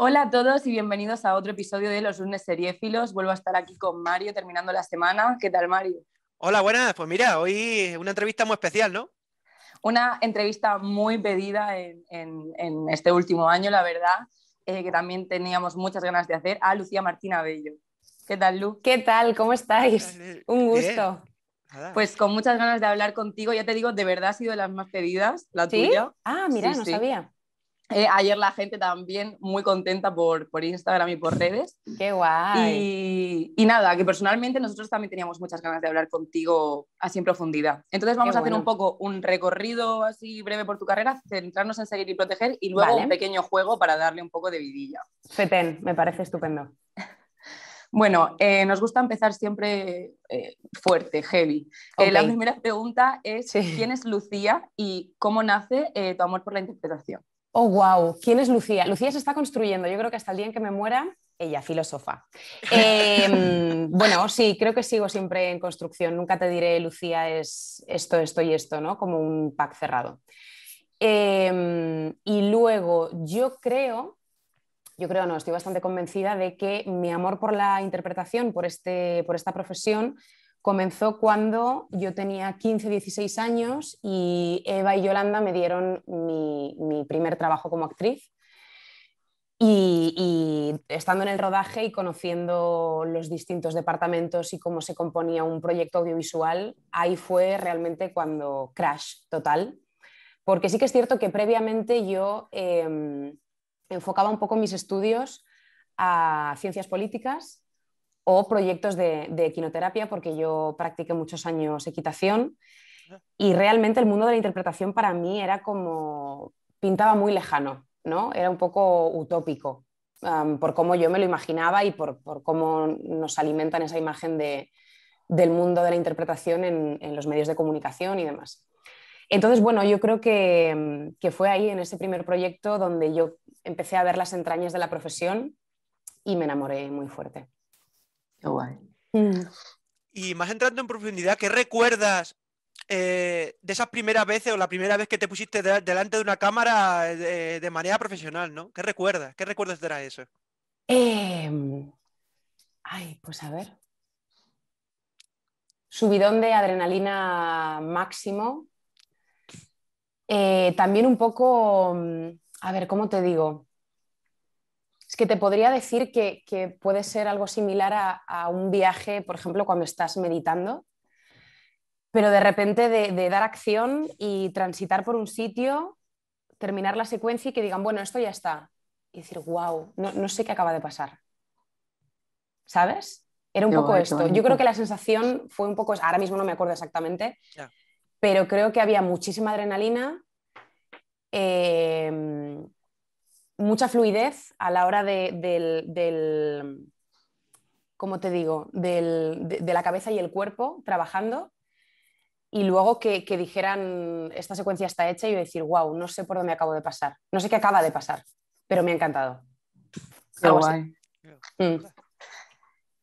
Hola a todos y bienvenidos a otro episodio de Los lunes seriéfilos. Vuelvo a estar aquí con Mario terminando la semana. ¿Qué tal, Mario? Hola, buenas. Pues mira, hoy una entrevista muy especial, ¿no? Una entrevista muy pedida en, este último año, la verdad, eh, que también teníamos muchas ganas de hacer, a Lucía Martina Bello. ¿Qué tal, Lu? ¿Qué tal? ¿Cómo estáis? Eh, Un gusto. Pues con muchas ganas de hablar contigo. Ya te digo, de verdad ha sido de las más pedidas, la tuya. Ah, mira, no sabía. Eh, ayer la gente también muy contenta por, Instagram y por redes. ¡Qué guay! Y, nada, que personalmente nosotros también teníamos muchas ganas de hablar contigo así en profundidad. Entonces vamos a hacer un poco un recorrido así breve por tu carrera, centrarnos en seguir y proteger y luego un pequeño juego para darle un poco de vidilla. Feten, me parece estupendo. Bueno, eh, nos gusta empezar siempre eh, fuerte, heavy. la primera pregunta es, ¿quién es Lucía y cómo nace tu amor por la interpretación? Oh, wow. ¿Quién es Lucía? Lucía se está construyendo. Yo creo que hasta el día en que me muera, ella, filósofa. Em, bueno, sí, creo que sigo siempre en construcción. Nunca te diré, Lucía, es esto, esto y esto, ¿no? Como un pack cerrado. Em, y luego, yo creo, yo creo, no, estoy bastante convencida de que mi amor por la interpretación, por, este, por esta profesión, comenzó cuando yo tenía 15, 16 años y Eva y Yolanda me dieron mi, mi primer trabajo como actriz. Y, estando en el rodaje y conociendo los distintos departamentos y cómo se componía un proyecto audiovisual, ahí fue realmente cuando crash total. Porque sí que es cierto que previamente yo em, enfocaba un poco mis estudios a ciencias políticas o proyectos de, de quinoterapia, porque yo practiqué muchos años equitación y realmente el mundo de la interpretación para mí era como, pintaba muy lejano, ¿no? Era un poco utópico por cómo yo me lo imaginaba y por, cómo nos alimentan esa imagen del mundo de la interpretación en, los medios de comunicación y demás. Entonces, bueno, yo creo que, que, fue ahí, en ese primer proyecto, donde yo empecé a ver las entrañas de la profesión y me enamoré muy fuerte. Mm. Y más entrando en profundidad, ¿qué recuerdas eh, de esas primeras veces o la primera vez que te pusiste delante de una cámara eh, de, manera profesional, ¿no? ¿Qué recuerdas? ¿Qué recuerdas de eso? Em, ay, pues a ver. Subidón de adrenalina máximo. Eh, también un poco, mm, a ver, ¿cómo te digo? Es que te podría decir que, puede ser algo similar a, a, un viaje, por ejemplo, cuando estás meditando, pero de repente de, dar acción y transitar por un sitio, terminar la secuencia y que digan, bueno, esto ya está. Y decir, wow, no, sé qué acaba de pasar. ¿Sabes? Era un poco esto. Yo creo que la sensación fue un poco, ahora mismo no me acuerdo exactamente, pero creo que había muchísima adrenalina. Em, mucha fluidez a la hora de, del, te digo?, del, de, la cabeza y el cuerpo trabajando. Y luego que, que, dijeran, esta secuencia está hecha y decir, wow, no sé por dónde acabo de pasar. No sé qué acaba de pasar, pero me ha encantado. Qué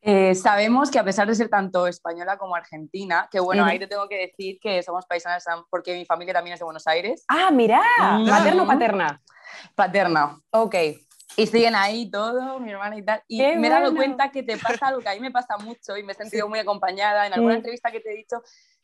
eh, sabemos que a pesar de ser tanto española como argentina, que bueno, ahí te tengo que decir que somos paisanas porque mi familia también es de Buenos Aires. Ah, mira! ¿paterna o paterna? Paterna. Ok. Y siguen ahí todo, mi hermana y tal. Y me he dado cuenta que te pasa algo que a mí me pasa mucho y me he sentido muy acompañada. En alguna entrevista que te he dicho,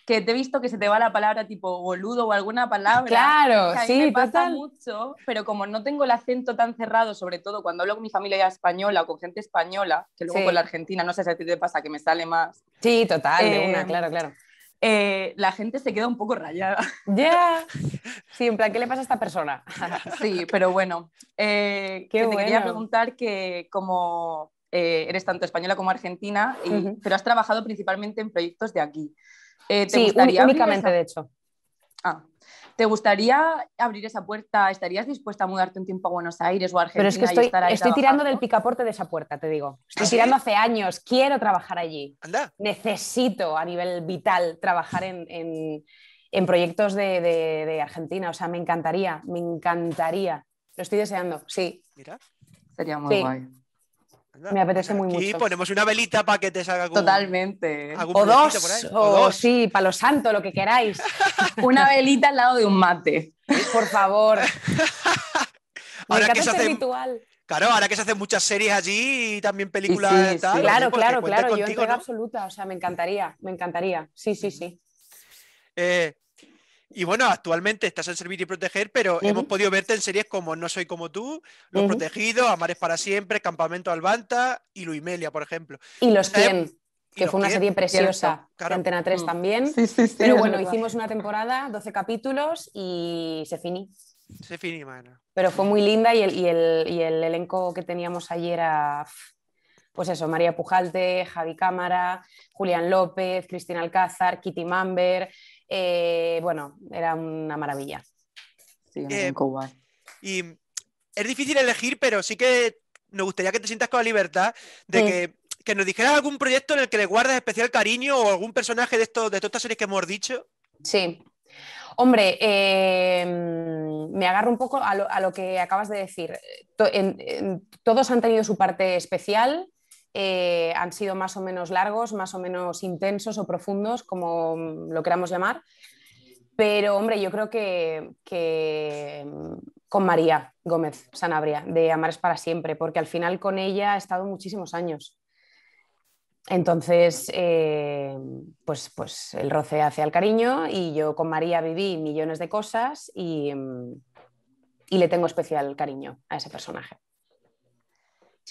que te he visto que se te va la palabra tipo boludo o alguna palabra. Claro, a sí, me pasa mucho, pero como no tengo el acento tan cerrado, sobre todo cuando hablo con mi familia ya española o con gente española, que luego con la argentina, no sé si a ti te pasa que me sale más. Sí, total, una, eh, claro, claro. Eh, la gente se queda un poco rayada. Ya. Sí, en plan, ¿qué le pasa a esta persona? sí, pero bueno. Eh, Qué bueno. Te quería preguntar que como eres tanto española como argentina, pero has trabajado principalmente en proyectos de aquí. Eh, sí, gustaría únicamente de hecho. Ah, ¿Te gustaría abrir esa puerta? ¿Estarías dispuesta a mudarte un tiempo a Buenos Aires o a Argentina? que estoy, tirando del picaporte de esa puerta, te digo. ¿Ah, estoy tirando hace años. Quiero trabajar allí. Necesito a nivel vital trabajar en, proyectos de, Argentina. O sea, me encantaría, me encantaría. Lo estoy deseando, sí. sería muy me apetece muy mucho. Sí, ponemos una velita para que te salga Totalmente. o, dos, o, sí, para los santos, lo que queráis. una velita al lado de un mate, por favor. Me Ahora que este ritual. Claro, ahora que se hacen muchas series allí y también películas. claro, pues claro, claro. yo entrega absoluta, o sea, me encantaría, me encantaría. Sí, sí, sí. Eh, y bueno, actualmente estás en Servir y Proteger, pero hemos podido verte en series como No Soy Como Tú, Los protegido, Protegidos, Amares para Siempre, Campamento Albanta y Luimelia, por ejemplo. Y Los 100, que fue una serie preciosa. Antena 3 mm. también. pero bueno, hicimos una temporada, 12 capítulos y se finí. Se finí, mano. Pero fue muy linda y el, y el elenco que teníamos ayer era pues eso, María Pujalte, Javi Cámara, Julián López, Cristina Alcázar, Kitty Mamber, eh, bueno, era una maravilla. Sí, eh, y es difícil elegir, pero sí que nos gustaría que te sientas con la libertad de que, nos dijeras algún proyecto en el que le guardas especial cariño o algún personaje de, esto, de todas estas series que hemos dicho. Sí. Hombre, eh, me agarro un poco a lo, que acabas de decir. todos han tenido su parte especial eh, han sido más o menos largos, más o menos intensos o profundos, como mm, lo queramos llamar. Pero, hombre, yo creo que, mm, con María Gómez Sanabria, de Amar es para siempre, porque al final con ella he estado muchísimos años. Entonces, eh, pues, pues el roce hace el cariño y yo con María viví millones de cosas y mm, le tengo especial cariño a ese personaje.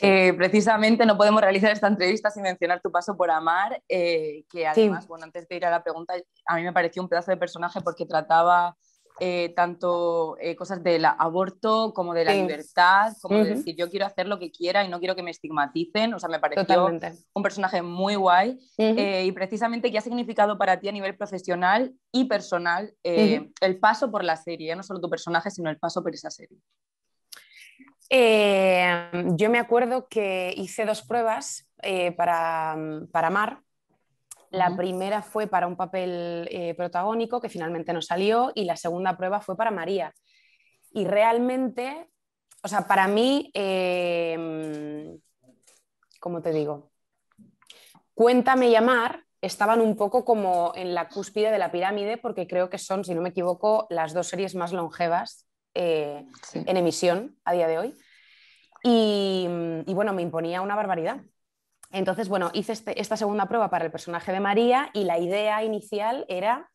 Eh, precisamente no podemos realizar esta entrevista sin mencionar tu paso por Amar, eh, que además, bueno, antes de ir a la pregunta, a mí me pareció un pedazo de personaje porque trataba eh, tanto cosas del aborto como de la libertad, como de decir yo quiero hacer lo que quiera y no quiero que me estigmaticen, o sea, me pareció un personaje muy guay y precisamente qué ha significado para ti a nivel profesional y personal el paso por la serie, no solo tu personaje, sino el paso por esa serie. Eh, yo me acuerdo que hice dos pruebas eh, para, mm, para, Mar. La primera fue para un papel eh, protagónico que finalmente no salió y la segunda prueba fue para María. Y realmente, o sea, para mí, mm, ¿cómo te digo? Cuéntame llamar estaban un poco como en la cúspide de la pirámide porque creo que son, si no me equivoco, las dos series más longevas eh, en emisión a día de hoy. Mm, y, bueno, me imponía una barbaridad. Entonces, bueno, hice este, esta segunda prueba para el personaje de María y la idea inicial era,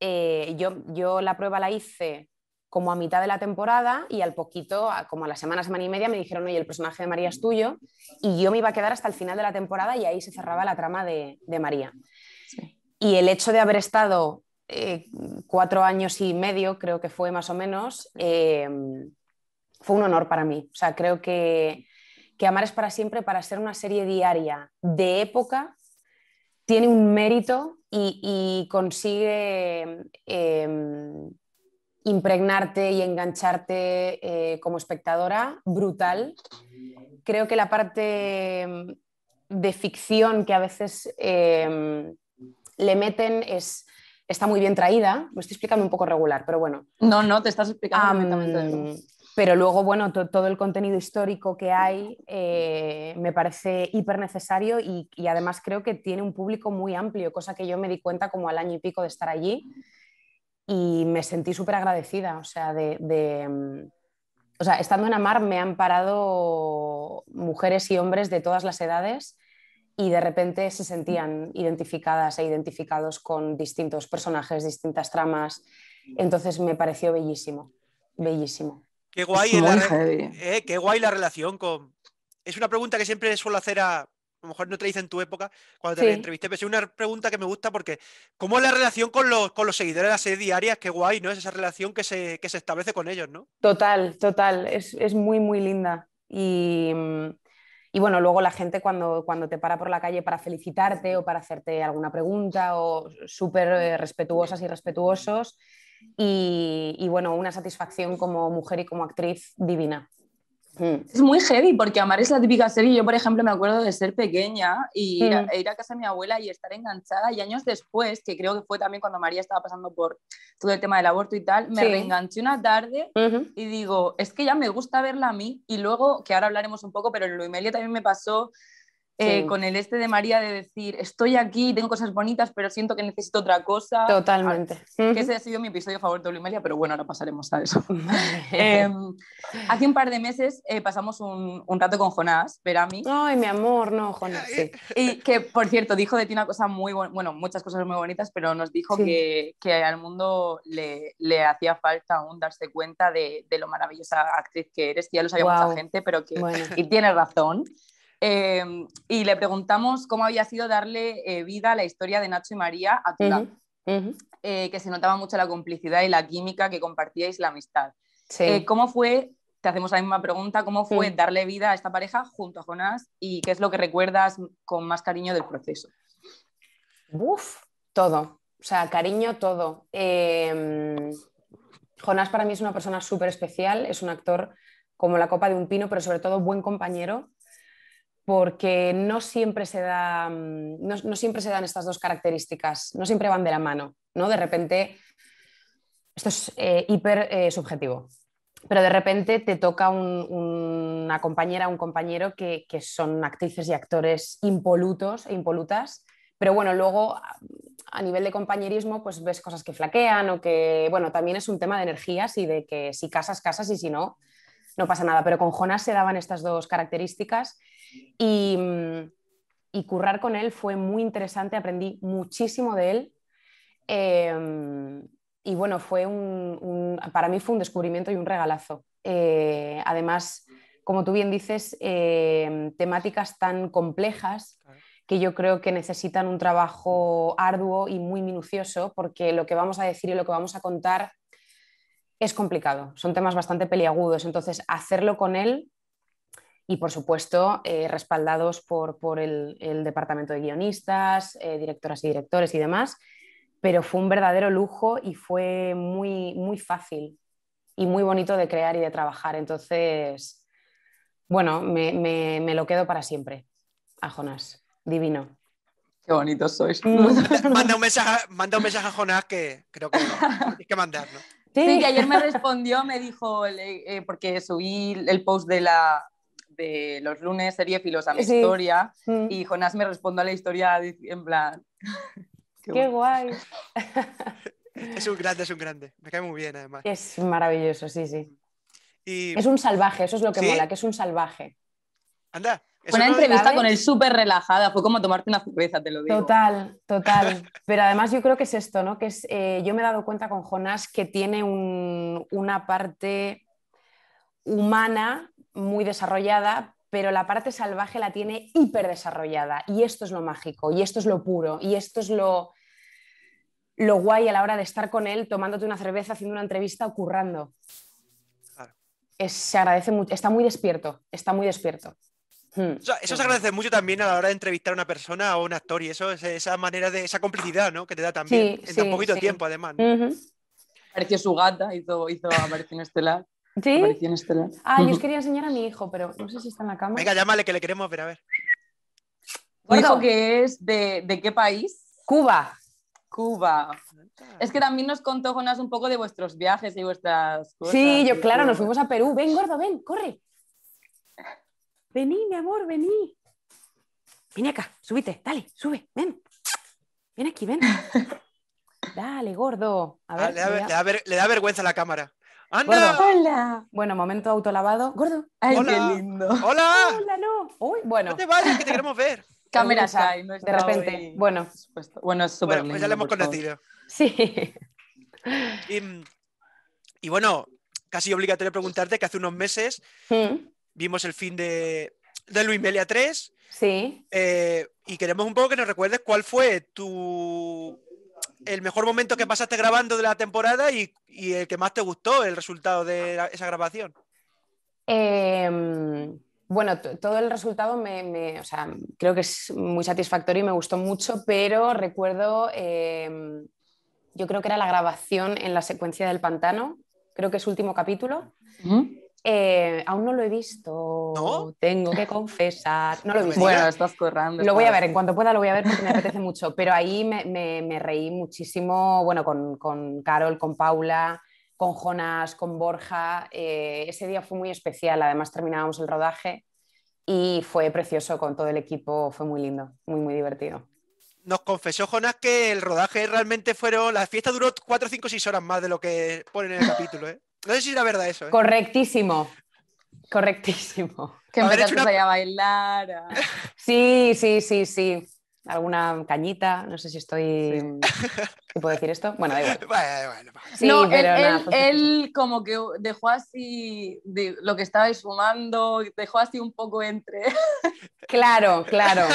eh, yo, yo la prueba la hice como a mitad de la temporada y al poquito, como a las semanas semana y media, me dijeron, oye, el personaje de María es tuyo y yo me iba a quedar hasta el final de la temporada y ahí se cerraba la trama de, María. Y el hecho de haber estado eh, cuatro años y medio, creo que fue más o menos, eh, fue un honor para mí. O sea, creo que, Amar es para siempre, para ser una serie diaria de época, tiene un mérito y, consigue em, impregnarte y engancharte eh, como espectadora brutal. Creo que la parte em, de ficción que a veces em, le meten es está muy bien traída. Me estoy explicando un poco regular, pero bueno. No, no, te estás explicando. pero luego, bueno, todo el contenido histórico que hay eh, me parece hiper necesario y, además creo que tiene un público muy amplio, cosa que yo me di cuenta como al año y pico de estar allí y me sentí súper agradecida, o sea, de, mm, o sea, estando en Amar me han parado mujeres y hombres de todas las edades y de repente se sentían identificadas e identificados con distintos personajes, distintas tramas. Mm. Entonces me pareció bellísimo, bellísimo. Eh, qué guay, la, relación con... Es una pregunta que siempre suelo hacer a... A lo mejor no te hice en tu época cuando te la entrevisté, pero es una pregunta que me gusta porque ¿cómo es la relación con los, seguidores de las series diarias? Qué guay, ¿no? Es esa relación que se, establece con ellos, ¿no? Total, total. Es, es muy, muy linda. Y, mm, y bueno, luego la gente cuando, cuando te para por la calle para felicitarte o para hacerte alguna pregunta o súper eh, respetuosas y respetuosos. y bueno, una satisfacción como mujer y como actriz divina. Mm. Es muy heavy porque Amar es la típica serie. Yo, por ejemplo, me acuerdo de ser pequeña y mm. ir, a, casa de mi abuela y estar enganchada. Y años después, que creo que fue también cuando María estaba pasando por todo el tema del aborto y tal, me reenganché una tarde y digo, es que ya me gusta verla a mí. Y luego, que ahora hablaremos un poco, pero en inmediato también me pasó eh, con el este de María de decir, estoy aquí, tengo cosas bonitas, pero siento que necesito otra cosa. Totalmente. Ah, que ese ha sido mi episodio favorito de Olimelia, pero bueno, ahora pasaremos a eso. Em, hace un par de meses eh, pasamos un, un, rato con Jonás, Verami. Ay, mi amor, no, Jonás. Y que, por cierto, dijo de ti una cosa muy, buena bueno, muchas cosas muy bonitas, pero nos dijo que, que, al mundo le, le, hacía falta aún darse cuenta de, de, lo maravillosa actriz que eres, que ya lo sabía mucha gente, pero que... Y tiene razón. Em, y le preguntamos cómo había sido darle eh, vida a la historia de Nacho y María a tu eh, que se notaba mucho la complicidad y la química que compartíais la amistad. Eh, ¿Cómo fue, te hacemos la misma pregunta, cómo fue mm. darle vida a esta pareja junto a Jonás y qué es lo que recuerdas con más cariño del proceso? Uf, todo. O sea, cariño, todo. Em, Jonás para mí es una persona súper especial, es un actor como la copa de un pino, pero sobre todo buen compañero porque no siempre, se mm, no, siempre se dan estas dos características, no siempre van de la mano, ¿no? De repente, esto es eh, hiper eh, subjetivo, pero de repente te toca una compañera, un compañero que, que, son actrices y actores impolutos e impolutas, pero bueno, luego a nivel de compañerismo pues ves cosas que flaquean o que, bueno, también es un tema de energías y de que si casas, casas y si no, no pasa nada. Pero con Jonás se daban estas dos características y, currar con él fue muy interesante, aprendí muchísimo de él. Eh, y bueno, fue un, para mí fue un descubrimiento y un regalazo. Eh, además, como tú bien dices, eh, temáticas tan complejas que yo creo que necesitan un trabajo arduo y muy minucioso, porque lo que vamos a decir y lo que vamos a contar es complicado, son temas bastante peliagudos, entonces hacerlo con él y por supuesto eh, respaldados por, el, departamento de guionistas, eh, directoras y directores y demás, pero fue un verdadero lujo y fue muy, muy fácil y muy bonito de crear y de trabajar, entonces, bueno, me, lo quedo para siempre a Jonás, divino. Qué bonito sois. manda, un mensaje, a Jonás que creo que, hay que mandarlo Sí, que ayer me respondió, me dijo, eh, porque subí el post de la, de los lunes serie a mi historia mm. y Jonás me respondió a la historia en plan... Qué, guay. es un grande, es un grande. Me cae muy bien además. Es maravilloso, sí, sí. Es un salvaje, eso es lo que mola, que es un salvaje. Anda una entrevista con él súper relajada, fue como tomarte una cerveza, te lo digo. Total, total. Pero además yo creo que es esto, ¿no? Que es, eh, yo me he dado cuenta con Jonás que tiene una parte humana muy desarrollada, pero la parte salvaje la tiene hiper desarrollada. Y esto es lo mágico, y esto es lo puro, y esto es lo, lo guay a la hora de estar con él, tomándote una cerveza, haciendo una entrevista ocurrando. Claro. se agradece mucho, está muy despierto, está muy despierto. Hmm. Eso, se agradece mucho también a la hora de entrevistar a una persona o un actor y eso, esa manera de, esa complicidad, ¿no? Que te da también en tan poquito tiempo, además. Pareció Apareció su gata, hizo, hizo aparición estelar. ¿Sí? Ah, yo os quería enseñar a mi hijo, pero no sé si está en la cama. Venga, llámale que le queremos ver, a ver. ¿Tu hijo que es de, qué país? Cuba. Cuba. Es que también nos contó Jonas un poco de vuestros viajes y vuestras cosas. Sí, yo, claro, nos fuimos a Perú. Ven, gordo, ven, corre. Vení, mi amor, vení. Vení acá, subite, dale, sube, ven. Ven aquí, ven. Dale, gordo. A ah, ver, le, da, vergüenza a la cámara. ¡Anda! Hola. Bueno, momento autolavado. Gordo. Ay, Hola. qué lindo. Hola. Hola, no. Uy, bueno. No te vayas, que te queremos ver. Cámaras hay, no de repente. Bueno, bueno, es súper bueno, pues ya le hemos conocido. Sí. Y, bueno, casi obligatorio preguntarte que hace unos meses ¿Mm? Vimos el fin de, de Luis Melia 3. Sí. Eh, y queremos un poco que nos recuerdes cuál fue tu el mejor momento que pasaste grabando de la temporada y, el que más te gustó, el resultado de esa grabación. Em, bueno, todo el resultado me, creo que es muy satisfactorio y me gustó mucho, pero recuerdo, em, yo creo que era la grabación en la secuencia del pantano, creo que es último capítulo. Eh, aún no lo he visto. Tengo que confesar. No lo he visto. Bueno, estás currando. Lo voy a ver, en cuanto pueda lo voy a ver porque me apetece mucho. Pero ahí me, reí muchísimo, bueno, con, Carol, con Paula, con Jonas, con Borja. Eh, ese día fue muy especial. Además, terminábamos el rodaje y fue precioso con todo el equipo. Fue muy lindo, muy, muy divertido nos confesó Jonas que el rodaje realmente fueron. La fiesta duró 4, 5, 6 horas más de lo que ponen en el capítulo, ¿eh? No sé si era verdad eso. ¿eh? Correctísimo. Correctísimo. Que empezaste a bailar. Sí, sí, sí, sí. Alguna cañita, no sé si estoy. ¿Puedo decir esto? Bueno, da igual. Sí, no, pero él, como que dejó así de lo que estabais fumando, dejó así un poco entre. Claro, claro.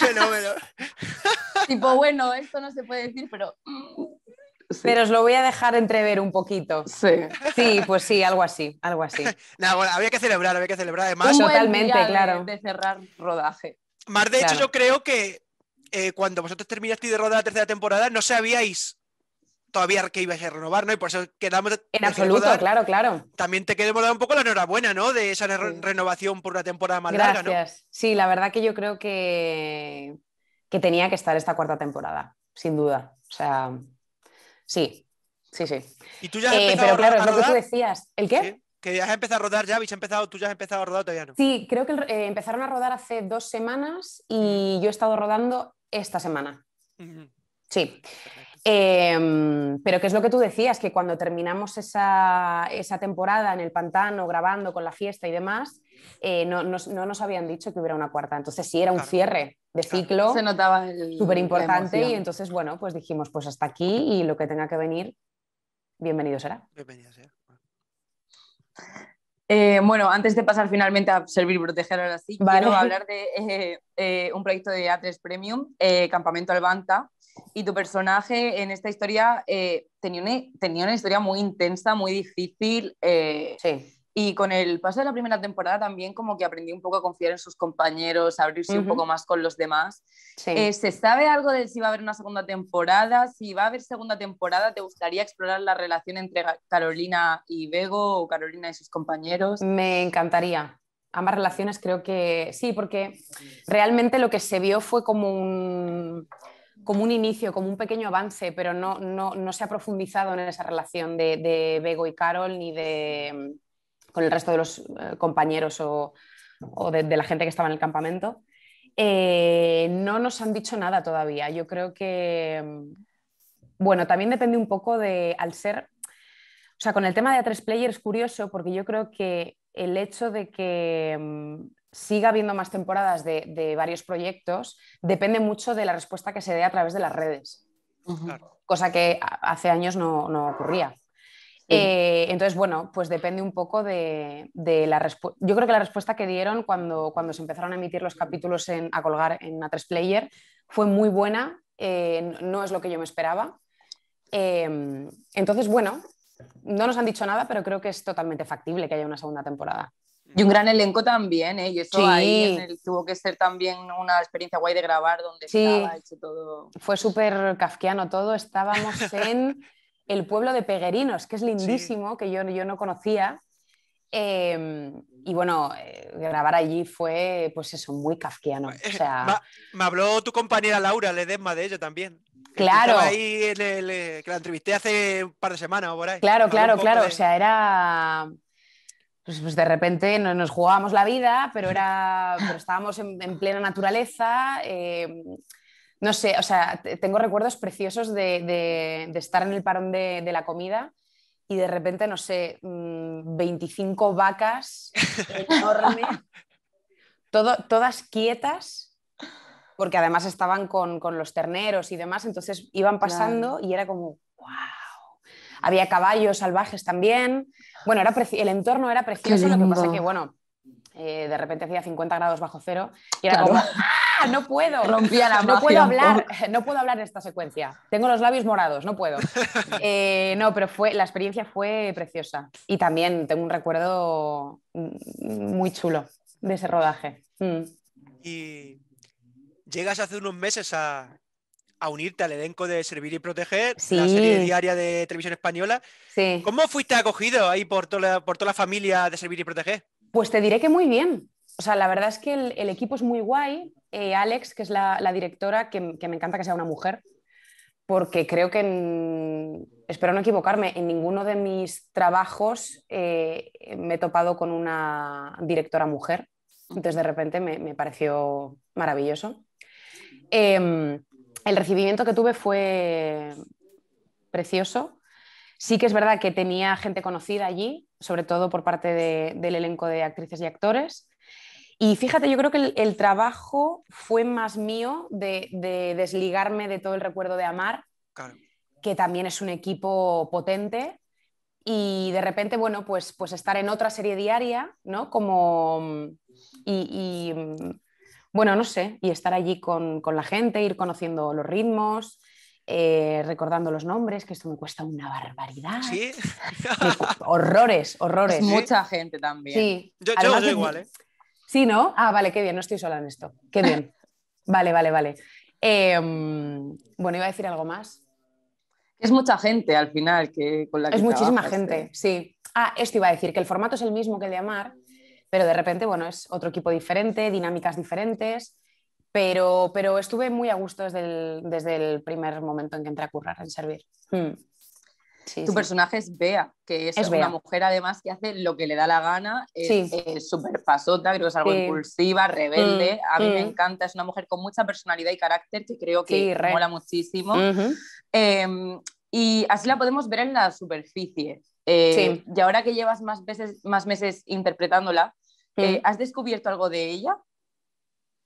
Bueno, bueno. tipo, bueno, esto no se puede decir, pero pero os lo voy a dejar entrever un poquito. Sí. Sí, pues sí, algo así, algo así. había que celebrar, había que celebrar. Además, totalmente, claro. De cerrar rodaje. Más de hecho, yo creo que eh, cuando vosotros terminasteis de rodar la tercera temporada, no sabíais todavía que ibais a renovar, ¿no? Y por eso quedamos. En absoluto, claro, claro. También te queremos dar un poco la enhorabuena, ¿no? De esa renovación por una temporada más Gracias. larga, ¿no? Sí, la verdad que yo creo que... que tenía que estar esta cuarta temporada, sin duda. O sea, Sí, sí, sí. ¿Y tú ya has eh, pero claro, a es lo que tú decías. ¿El qué? Que ya has empezado a rodar ya, habéis empezado, tú ya has empezado a rodar todavía no. Sí, creo que eh, empezaron a rodar hace dos semanas y yo he estado rodando esta semana. Sí. Perfecto. Em, pero que es lo que tú decías, que cuando terminamos esa, temporada en el pantano, grabando con la fiesta y demás, eh, no, nos habían dicho que hubiera una cuarta. Entonces sí, era un cierre de ciclo Se notaba súper importante y entonces, bueno, pues dijimos, pues hasta aquí y lo que tenga que venir, bienvenido será. Bienvenido será. Eh, bueno, antes de pasar finalmente a servir y proteger ahora sí, quiero hablar de eh, un proyecto de A3 Premium, Campamento Albanta, y tu personaje en esta historia eh, tenía, una, tenía, una, historia muy intensa, muy difícil. Eh, sí. Y con el paso de la primera temporada también como que aprendí un poco a confiar en sus compañeros, a abrirse un poco más con los demás. Sí. Eh, ¿Se sabe algo de si va a haber una segunda temporada? Si va a haber segunda temporada, ¿te gustaría explorar la relación entre Carolina y Bego o Carolina y sus compañeros? Me encantaría. Ambas relaciones creo que sí, porque realmente lo que se vio fue como un como un inicio, como un pequeño avance, pero no, no, se ha profundizado en esa relación de, Bego y Carol ni de, con el resto de los eh, compañeros o, de, la gente que estaba en el campamento. Eh, no nos han dicho nada todavía. Yo creo que, bueno, también depende un poco de, al ser, o sea, con el tema de A3 Player es curioso porque yo creo que el hecho de que mm, siga habiendo más temporadas de, varios proyectos depende mucho de la respuesta que se dé a través de las redes, cosa que hace años no, ocurría. Eh, entonces, bueno, pues depende un poco de, la respuesta. Yo creo que la respuesta que dieron cuando, cuando se empezaron a emitir los capítulos en, a colgar en A3 Player fue muy buena, eh, no es lo que yo me esperaba. Em, entonces, bueno, no nos han dicho nada, pero creo que es totalmente factible que haya una segunda temporada. Y un gran elenco también, ¿eh? Y eso ahí tuvo que ser también una experiencia guay de grabar donde sí. estaba hecho todo. Fue súper kafkiano todo. Estábamos en el pueblo de Peguerinos, que es lindísimo, que yo, yo no conocía. Em, y bueno, eh, grabar allí fue, pues eso, muy kafkiano. me, habló tu compañera Laura Ledesma de ello también. Claro. ahí, eh, que la entrevisté hace un par de semanas o por ahí. Claro, claro, claro. O sea, era pues, pues, de repente nos jugábamos la vida, pero, era, pero estábamos en, en plena naturaleza. Em, no sé, o sea, tengo recuerdos preciosos de, de, estar en el parón de, de, la comida y de repente, no sé, 25 mm, vacas enormes, todo, todas quietas, porque además estaban con, con, los terneros y demás, entonces iban pasando y era como, ¡guau! había caballos salvajes también. Bueno, era el entorno era precioso, lo que pasa es que, bueno, eh, de repente hacía 50 grados bajo cero y era como, ¡ah! No puedo. Rompía no puedo hablar, no puedo hablar en esta secuencia. Tengo los labios morados, no puedo. Eh, no, pero fue, la experiencia fue preciosa. Y también tengo un recuerdo muy chulo de ese rodaje. Mm. Y llegas hace unos meses a, a unirte al elenco de Servir y Proteger, la serie diaria de televisión española. ¿Cómo fuiste acogido ahí por toda, por toda la familia de Servir y Proteger? Pues te diré que muy bien. O sea, la verdad es que el, equipo es muy guay. Eh, Alex, que es la, directora, que, me encanta que sea una mujer, porque creo que, espero no equivocarme, en ninguno de mis trabajos eh, me he topado con una directora mujer. Entonces, de repente me, pareció maravilloso. Em, el recibimiento que tuve fue precioso. Sí que es verdad que tenía gente conocida allí, sobre todo por parte del elenco de actrices y actores. Y fíjate, yo creo que el, trabajo fue más mío de, desligarme de todo el recuerdo de Amar, que también es un equipo potente. Y de repente, bueno, pues, pues estar en otra serie diaria, ¿no? Como bueno, no sé, y estar allí con, la gente, ir conociendo los ritmos. Eh, recordando los nombres, que esto me cuesta una barbaridad. Sí. horrores, horrores. Mucha gente también. Sí. Yo, yo igual, ¿eh? Sí, ¿no? Ah, vale, qué bien, no estoy sola en esto. Qué bien. vale, vale, vale. Em, bueno, iba a decir algo más. Es mucha gente al final que con la que Es muchísima gente, ¿eh? sí. Ah, esto iba a decir, que el formato es el mismo que el de Amar, pero de repente, bueno, es otro equipo diferente, dinámicas diferentes, pero, pero estuve muy a gusto desde el, primer momento en que entré a currar, en servir. Hmm. tu personaje es Bea, que es, una mujer además que hace lo que le da la gana, es súper pasota, creo que es algo impulsiva, rebelde, mm, a mí me mm. encanta, es una mujer con mucha personalidad y carácter que creo que mola muchísimo. Em, y así la podemos ver en la superficie, eh, y ahora que llevas más meses, más meses interpretándola, eh, mm. ¿has descubierto algo de ella?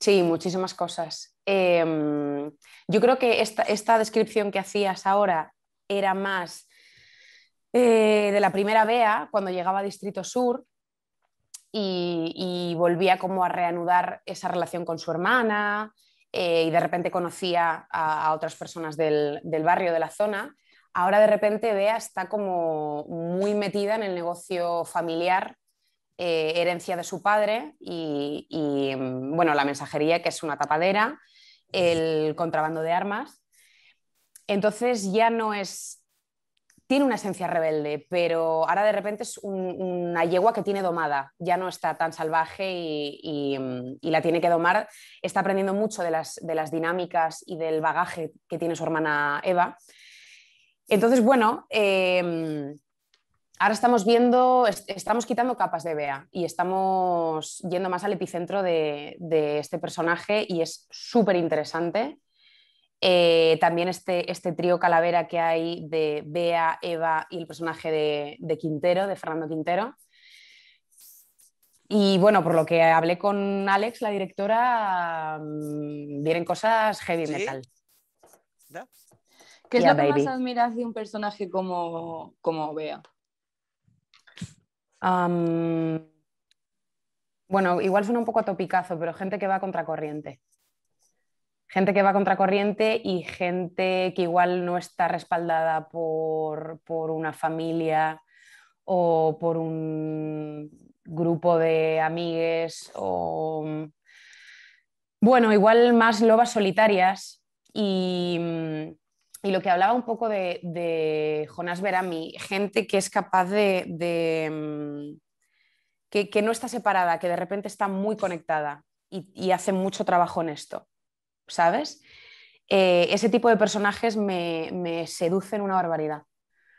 Sí, muchísimas cosas. Em, yo creo que esta, descripción que hacías ahora era más eh, de la primera vea cuando llegaba a Distrito Sur, y, volvía como a reanudar esa relación con su hermana y de repente conocía a, otras personas del, barrio, de la zona Ahora de repente Bea está como muy metida en el negocio familiar, eh, herencia de su padre y, mm, bueno, la mensajería que es una tapadera, el contrabando de armas. Entonces ya no es, tiene una esencia rebelde, pero ahora de repente es una yegua que tiene domada, ya no está tan salvaje y, mm, la tiene que domar. Está aprendiendo mucho de las dinámicas y del bagaje que tiene su hermana Eva entonces, bueno, em, ahora estamos viendo, estamos quitando capas de Bea y estamos yendo más al epicentro de, este personaje y es súper interesante. Eh, también este, este trío calavera que hay de Bea, Eva y el personaje de, Quintero, de Fernando Quintero. Y bueno, por lo que hablé con Alex, la directora, mm, vienen cosas heavy metal. ¿Qué es lo que más admiras de un personaje como, como Bea? bueno, igual suena un poco topicazo, pero gente que va a contracorriente. Gente que va a contracorriente y gente que igual no está respaldada por, una familia o por un grupo de amigues o... Bueno, igual más lobas solitarias y y lo que hablaba un poco de, de Jonás Verami, gente que es capaz de, mm, que, no está separada, que de repente está muy conectada y, hace mucho trabajo en esto, ¿sabes? Eh, ese tipo de personajes me, seducen una barbaridad,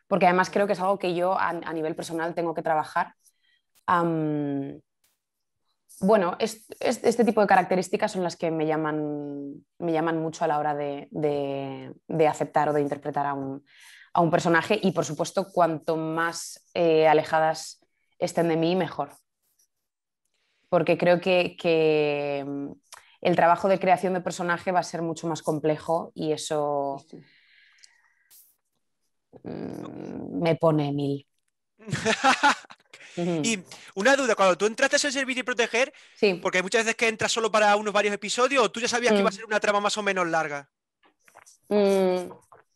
porque además creo que es algo que yo a, nivel personal tengo que trabajar bueno, este, tipo de características son las que me llaman, me llaman mucho a la hora de, aceptar o de interpretar a un, personaje y por supuesto cuanto más eh, alejadas estén de mí, mejor. Porque creo que, mm, el trabajo de creación de personaje va a ser mucho más complejo y eso mm, me pone mil. Y una duda, cuando tú entraste en Servir y Proteger, porque hay muchas veces que entras solo para unos varios episodios, tú ya sabías que iba a mm. ser una trama más o menos larga? Mm,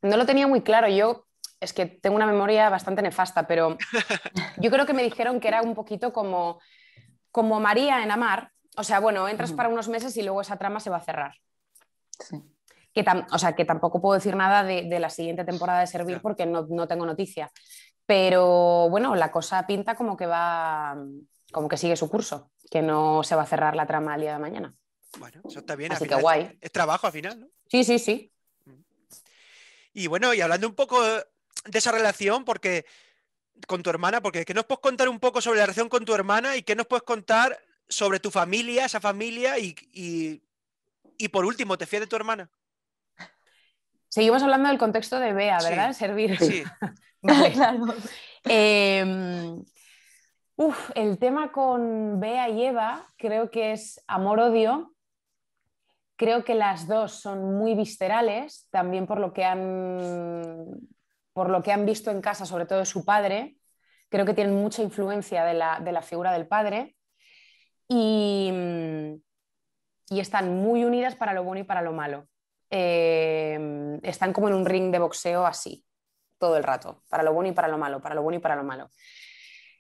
no lo tenía muy claro. Yo es que tengo una memoria bastante nefasta, pero yo creo que me dijeron que era un poquito como, María en Amar. O sea, bueno, entras para unos meses y luego esa trama se va a cerrar. o sea, que tampoco puedo decir nada de, la siguiente temporada de Servir porque no, no, tengo noticia. Pero bueno, la cosa pinta como que va, como que sigue su curso, que no se va a cerrar la trama el día de mañana. Bueno, eso está bien. Así que guay. Es trabajo al final, ¿no? Sí, sí, sí. Mm. Y bueno, y hablando un poco de esa relación, porque con tu hermana, porque ¿qué nos puedes contar un poco sobre la relación con tu hermana y qué nos puedes contar sobre tu familia, esa familia y, por último, ¿te fías de tu hermana? Seguimos hablando del contexto de Bea, ¿verdad? Servir. Sí. Ah, em, el tema con Bea y Eva creo que es amor-odio. Creo que las dos son muy viscerales, también por lo que han, por lo que han visto en casa, sobre todo su padre. Creo que tienen mucha influencia de la, de la figura del padre. Y, y están muy unidas para lo bueno y para lo malo. Em, están como en un ring de boxeo así todo el rato, para lo bueno y para lo malo, para lo bueno y para lo malo.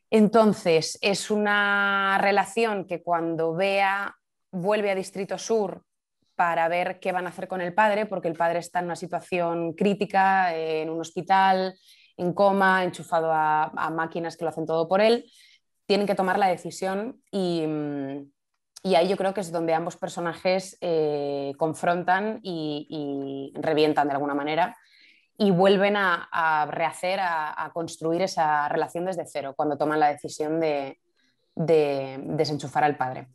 Entonces, es una relación que cuando vea vuelve a Distrito Sur para ver qué van a hacer con el padre, porque el padre está en una situación crítica, en un hospital, en coma, enchufado a, máquinas que lo hacen todo por él, tienen que tomar la decisión y, y ahí yo creo que es donde ambos personajes eh, confrontan y, revientan de alguna manera y vuelven a, rehacer, a, construir esa relación desde cero cuando toman la decisión de, desenchufar al padre.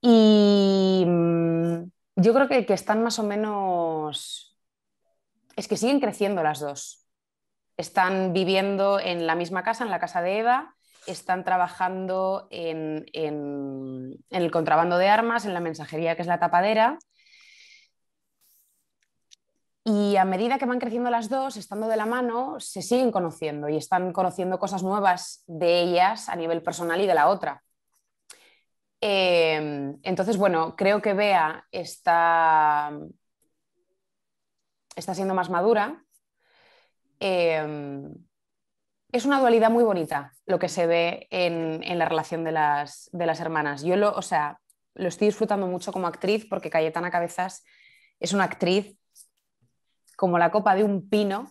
Y mm, yo creo que, están más o menos... Es que siguen creciendo las dos. Están viviendo en la misma casa, en la casa de Eva, están trabajando en el contrabando de armas, en la mensajería que es la tapadera, y a medida que van creciendo las dos, estando de la mano, se siguen conociendo y están conociendo cosas nuevas de ellas a nivel personal y de la otra. Em, entonces, bueno, creo que Bea está, está siendo más madura. Em, es una dualidad muy bonita lo que se ve en, la relación de las, de las, hermanas. Yo lo, o sea, lo estoy disfrutando mucho como actriz porque Cayetana Cabezas es una actriz como la copa de un pino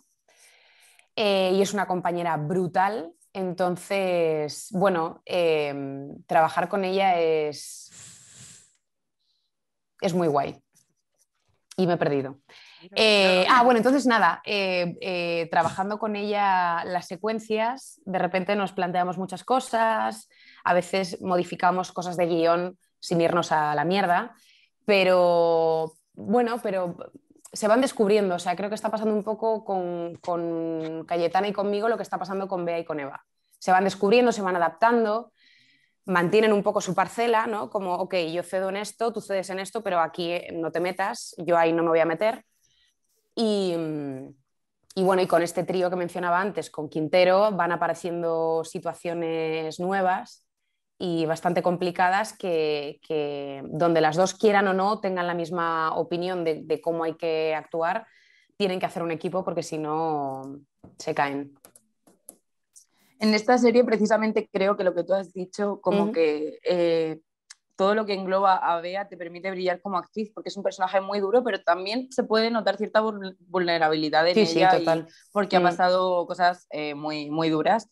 eh, y es una compañera brutal. Entonces, bueno, eh, trabajar con ella es, es muy guay. Y me he perdido. Eh, ah, bueno, entonces nada, trabajando con ella las secuencias, de repente nos planteamos muchas cosas, a veces modificamos cosas de guión sin irnos a la mierda, pero bueno, pero se van descubriendo. O sea, creo que está pasando un poco con, Cayetana y conmigo lo que está pasando con Bea y con Eva. Se van descubriendo, se van adaptando, mantienen un poco su parcela, ¿no? Como, ok, yo cedo en esto, tú cedes en esto, pero aquí eh, no te metas, yo ahí no me voy a meter. Y, y bueno, y con este trío que mencionaba antes, con Quintero, van apareciendo situaciones nuevas y bastante complicadas que, donde las dos quieran o no tengan la misma opinión de, cómo hay que actuar, tienen que hacer un equipo porque si no se caen. En esta serie precisamente creo que lo que tú has dicho, como que eh, todo lo que engloba a Bea te permite brillar como actriz porque es un personaje muy duro, pero también se puede notar cierta vulnerabilidad en ella porque ha pasado cosas eh, muy, muy duras.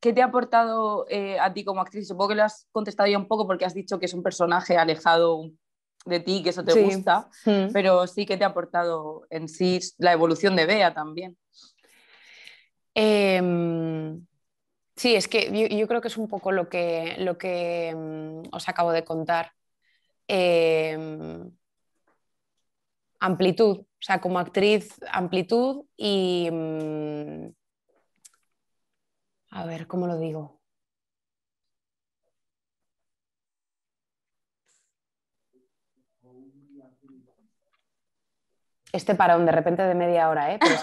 ¿qué te ha aportado eh, a ti como actriz? Supongo que lo has contestado ya un poco porque has dicho que es un personaje alejado de ti, que eso te gusta, mm. pero sí que te ha aportado en sí la evolución de Bea también. Em, sí, es que yo, creo que es un poco lo que, lo que mm, os acabo de contar. Em, amplitud, o sea, como actriz, amplitud y... Mm, a ver cómo lo digo. Este parón de repente de media hora, ¿eh? Pero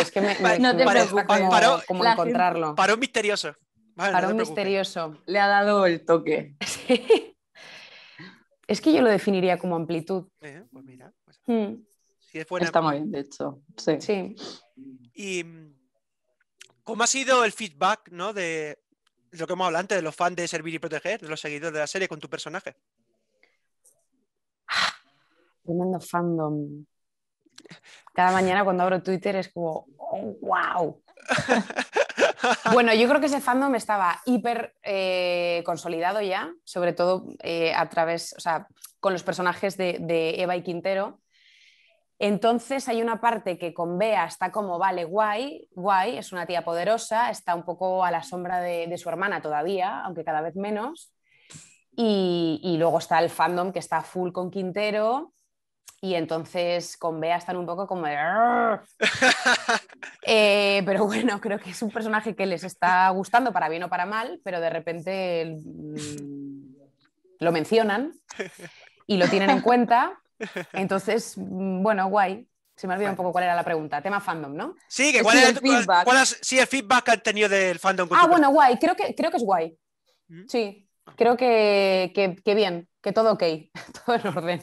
es que, me, no te como, encontrarlo. Parón misterioso. parón misterioso. Le ha dado el toque. Es que yo lo definiría como amplitud. Eh, pues mira, pues hmm. Está muy bien, de hecho. Sí. sí. Y ¿Cómo ha sido el feedback de lo que hemos hablado antes, de los fans de Servir y Proteger, de los seguidores de la serie con tu personaje? Tremendo fandom. Cada mañana cuando abro Twitter es como, wow. Oh, bueno, yo creo que ese fandom estaba hiper eh, consolidado ya, sobre todo eh, a través, o sea, con los personajes de Eva y Quintero. Entonces hay una parte que con Bea está como, vale, guay, guay, es una tía poderosa, está un poco a la sombra de, su hermana todavía, aunque cada vez menos. Y, luego está el fandom que está full con Quintero. Y entonces con Bea están un poco como eh, pero bueno, creo que es un personaje que les está gustando para bien o para mal, pero de repente mm, lo mencionan y lo tienen en cuenta. Entonces, mm, bueno, guay. Se me olvidó un poco cuál era la pregunta. Tema fandom, ¿no? Sí, que cuál, era el, feedback. el feedback que han tenido del fandom. ah, bueno, guay. Creo que, creo que es guay. Mm. Sí, creo que, que, bien, que todo ok, todo en orden.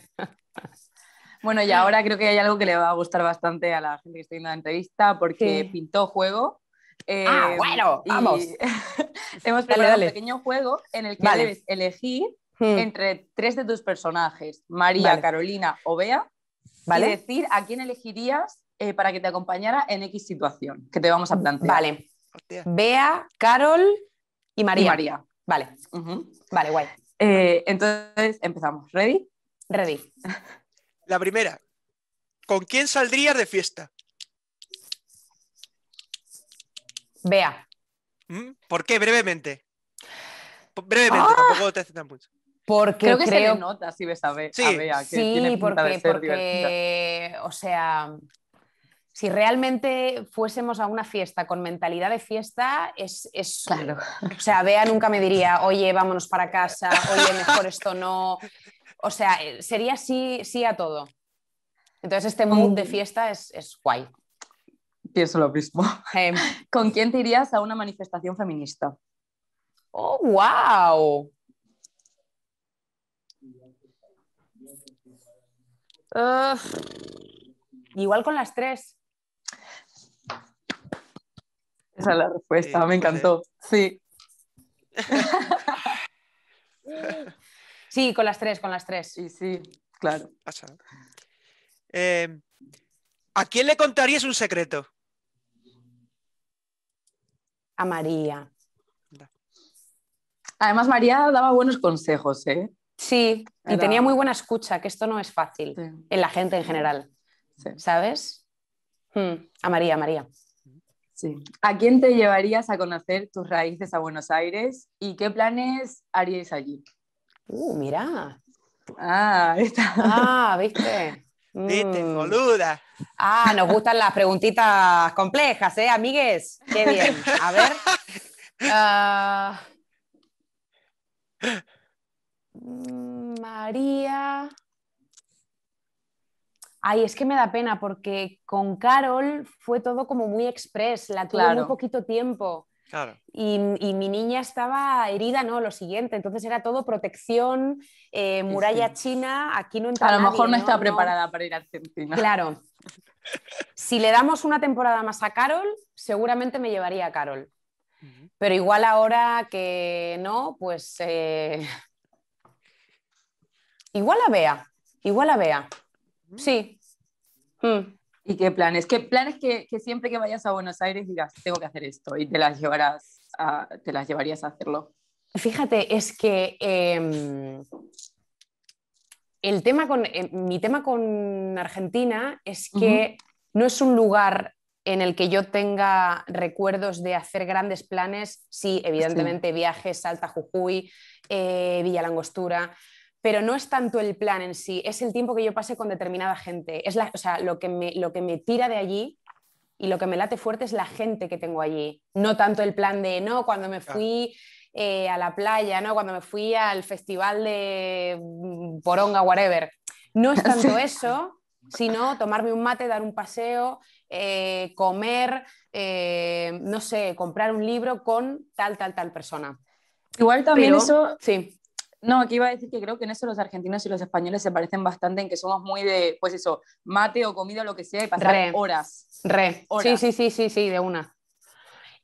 bueno, y ahora creo que hay algo que le va a gustar bastante a la gente que está viendo la entrevista porque pintó juego. ah, eh, bueno, vamos. hemos preparado un pequeño juego en el que debes elegir Hmm. entre tres de tus personajes, María, Carolina o Bea, ¿Vale? decir a quién elegirías eh, para que te acompañara en X situación que te vamos a plantear. Vale. Bea, Carol y María. María. Vale. Vale, guay. Eh, entonces empezamos. ¿Ready? Ready. La primera. ¿Con quién saldrías de fiesta? Bea. ¿Mm? ¿Por qué? Brevemente. Brevemente, ah. tampoco te hace tan mucho. Porque creo que se nota si ves a, sí. porque, porque... o sea, si realmente fuésemos a una fiesta con mentalidad de fiesta, es, Claro. O sea, Bea nunca me diría, oye, vámonos para casa, oye, mejor esto no. O sea, eh, sería sí, sí a todo. Entonces, este mood de mm. fiesta es, es guay. Pienso lo mismo. Eh. ¿Con quién te irías a una manifestación feminista? ¡Oh, wow! igual con las tres. Esa es la respuesta, me pues encantó. Sí. sí, con las tres, con las tres. Sí, sí, claro. Eh, ¿A quién le contarías un secreto? A María. Además, María daba buenos consejos, ¿eh? Sí, y tenía muy buena escucha, que esto no es fácil en la gente en general. ¿Sabes? Hmm, a María, María. Sí. ¿A quién te llevarías a conocer tus raíces a Buenos Aires y qué planes harías allí? Uh, mira. Ah, está. Ah, viste. Viste, boluda. Hmm. Ah, nos gustan las preguntitas complejas, ¿eh, amigues? Qué bien. A ver. Ah. Mm, María. Ay, es que me da pena porque con Carol fue todo como muy express, la tuve muy poquito tiempo. Y, mi niña estaba herida, ¿no? Lo siguiente. Entonces era todo protección, eh, muralla china, aquí no entra. A lo mejor no, está preparada para ir a Argentina. Claro. si le damos una temporada más a Carol, seguramente me llevaría a Carol. Pero igual ahora que no, pues eh, Igual a vea igual a vea Sí. Mm. ¿Y qué planes? ¿Qué planes que, que, siempre que vayas a Buenos Aires digas, tengo que hacer esto y te las, llevarás te las llevarías a hacerlo? Fíjate, es que em, el tema con, em, mi tema con Argentina es que no es un lugar en el que yo tenga recuerdos de hacer grandes planes, sí, evidentemente viajes, Salta, Jujuy, eh, Villa Langostura, pero no es tanto el plan en sí, es el tiempo que yo pase con determinada gente. Es la, o sea, lo que, me, lo que me tira de allí y lo que me late fuerte es la gente que tengo allí, no tanto el plan de, no, cuando me fui eh, a la playa, no, cuando me fui al festival de mm, Poronga, whatever. No es tanto eso, sino tomarme un mate, dar un paseo, eh, comer, eh, no sé, comprar un libro con tal, tal, tal persona. Igual también eso, sí. No, aquí iba a decir que creo que en eso los argentinos y los españoles se parecen bastante en que somos muy de, pues eso, mate o comida o lo que sea y pasar horas. Re. Sí, sí, sí, sí, sí, de una.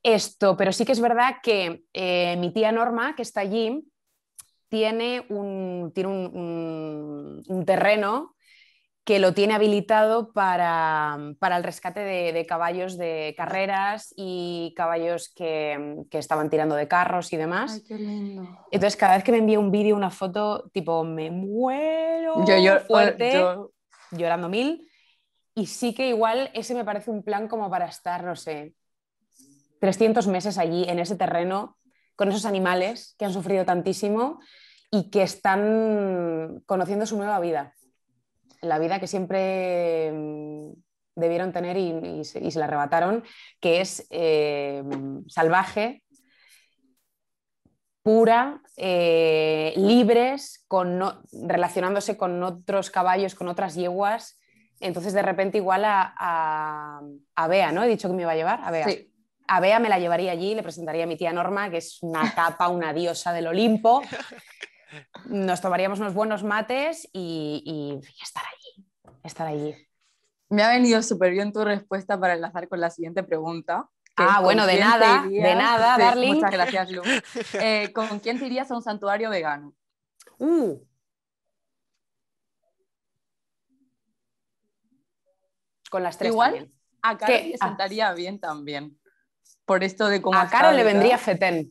Esto, pero sí que es verdad que eh, mi tía Norma, que está allí, tiene un, tiene un, un terreno que lo tiene habilitado para, mm, el rescate de, caballos de carreras y caballos que, estaban tirando de carros y demás. Ay, qué lindo. Entonces, cada vez que me envía un vídeo, una foto, tipo, me muero fuerte, llorando mil. Y sí que igual ese me parece un plan como para estar, no sé, 300 meses allí, en ese terreno, con esos animales que han sufrido tantísimo y que están conociendo su nueva vida la vida que siempre mm, debieron tener y, se, la arrebataron, que es eh, salvaje, pura, eh, libres, con relacionándose con otros caballos, con otras yeguas. Entonces, de repente, igual a, a, Bea, ¿no? He dicho que me iba a llevar a Bea. A Bea me la llevaría allí, le presentaría a mi tía Norma, que es una capa, una diosa del Olimpo. nos tomaríamos unos buenos mates y, estar allí, estar allí. Me ha venido súper bien tu respuesta para enlazar con la siguiente pregunta. Ah, bueno, de nada, de nada, Muchas gracias, Lu. Eh, ¿Con quién te irías a un santuario vegano? Uh. Con las tres. Igual también. a Caro le ah. sentaría bien también. Por esto de cómo. A caro le vendría Fetén.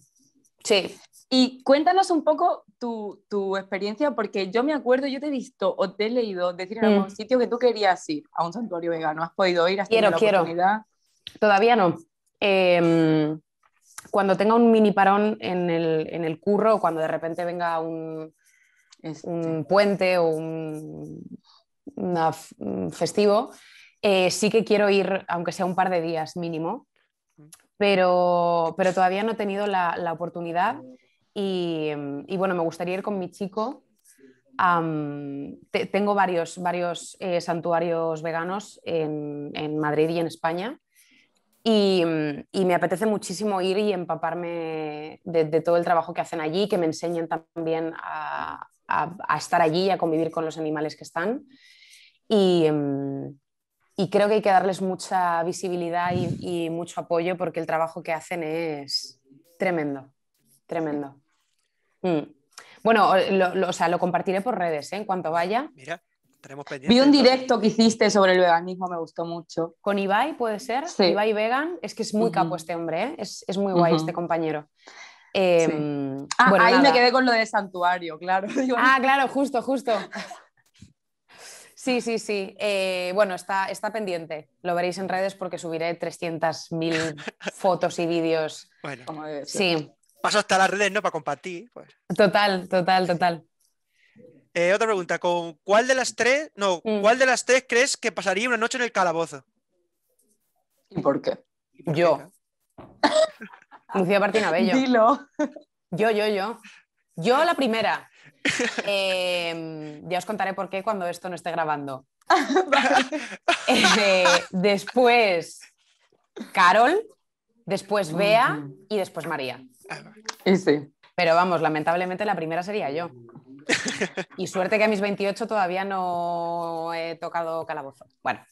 Sí. Y cuéntanos un poco tu, experiencia? Porque yo me acuerdo, yo te he visto o te he leído decir en mm. algún sitio que tú querías ir a un santuario vegano. ¿Has podido ir? ¿Has quiero, la Todavía no. Em, cuando tenga un mini parón en el, en el curro, cuando de repente venga un, un este. puente o un, festivo, eh, sí que quiero ir, aunque sea un par de días mínimo, pero, todavía no he tenido la, la oportunidad. Mm, y, bueno, me gustaría ir con mi chico. tengo varios, varios eh, santuarios veganos en, Madrid y en España. Mm, y, me apetece muchísimo ir y empaparme de, todo el trabajo que hacen allí, que me enseñen también a, estar allí a convivir con los animales que están. Y, mm, creo que hay que darles mucha visibilidad y, mucho apoyo porque el trabajo que hacen es tremendo, tremendo. Mm. Bueno, lo, o sea, lo compartiré por redes, ¿eh? en cuanto vaya. Mira, tenemos pendiente. Vi un directo que hiciste sobre el veganismo, me gustó mucho. Con Ibai, puede ser. Sí. Ibai Vegan, es que es muy capo este hombre, ¿eh? es, muy guay este compañero. Em, ah, ahí me quedé con lo de santuario, claro. Ah, claro, justo, justo. Sí, sí, sí. Eh, bueno, está, está pendiente. Lo veréis en redes porque subiré 300.000 fotos y vídeos. Bueno, sí paso hasta las redes, ¿no? Para compartir. Pues. Total, total, total. Eh, otra pregunta, ¿con cuál de las tres, no, mm. cuál de las tres crees que pasaría una noche en el calabozo? ¿Y por qué? yo. Lucía Martina Bello. Dilo. Yo, yo, yo. Yo la primera. Em, ya os contaré por qué cuando esto no esté grabando. Eh, después Carol, después Bea y después María. Y sí. Pero vamos, lamentablemente la primera sería yo. Y suerte que a mis 28 todavía no he tocado calabozo. Bueno.